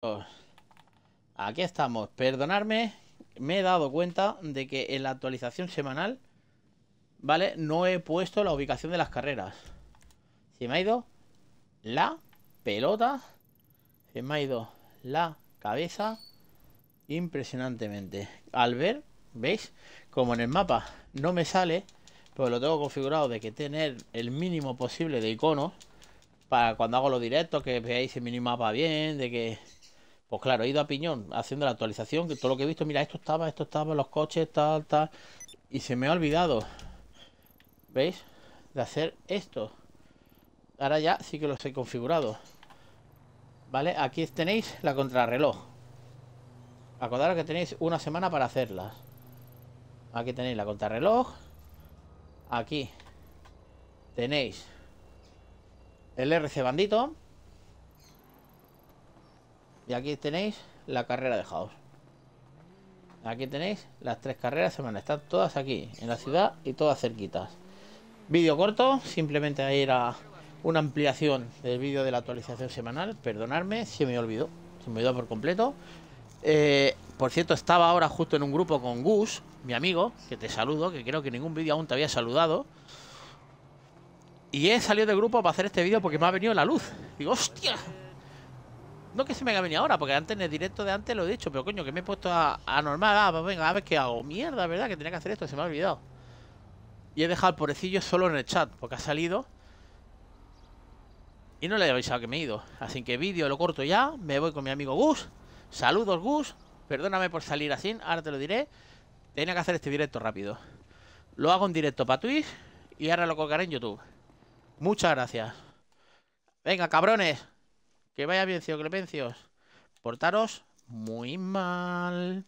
Pues, aquí estamos. Perdonadme, me he dado cuenta de que en la actualización semanal, ¿vale? No he puesto la ubicación de las carreras. Se me ha ido la pelota. Se me ha ido la cabeza impresionantemente. Al ver, ¿veis? Como en el mapa no me sale, pues lo tengo configurado de que tener el mínimo posible de iconos para cuando hago los directos, que veáis el minimapa bien, de que pues claro, he ido a piñón haciendo la actualización, que todo lo que he visto, mira, esto estaba, esto estaba, los coches, tal, tal. Y se me ha olvidado, ¿veis? De hacer esto. Ahora ya sí que los he configurado. ¿Vale? Aquí tenéis la contrarreloj. Acordaros que tenéis una semana para hacerlas. Aquí tenéis la contrarreloj. Aquí tenéis el RC bandito. Y aquí tenéis la carrera de House. Aquí tenéis las tres carreras semanales. Están todas aquí, en la ciudad y todas cerquitas. Vídeo corto, simplemente ahí era una ampliación del vídeo de la actualización semanal. Perdonadme, si me olvidó. Se me olvidó por completo. Eh, por cierto, estaba ahora justo en un grupo con Gus, mi amigo, que te saludo, que creo que ningún vídeo aún te había saludado. Y he salido del grupo para hacer este vídeo porque me ha venido la luz. Digo, hostia, no que se me haya venido ahora, porque antes en el directo de antes lo he dicho, pero coño, que me he puesto a, normal. Ah, pues venga, a ver qué hago. Mierda, ¿verdad? Que tenía que hacer esto, se me ha olvidado. Y he dejado el pobrecillo solo en el chat, porque ha salido. Y no le he avisado que me he ido. Así que vídeo lo corto ya. Me voy con mi amigo Gus. Saludos, Gus. Perdóname por salir así, ahora te lo diré. Tenía que hacer este directo rápido. Lo hago en directo para Twitch y ahora lo colgaré en YouTube. Muchas gracias. Venga, cabrones. Que vaya bien, CioCrepencios. Portaros muy mal.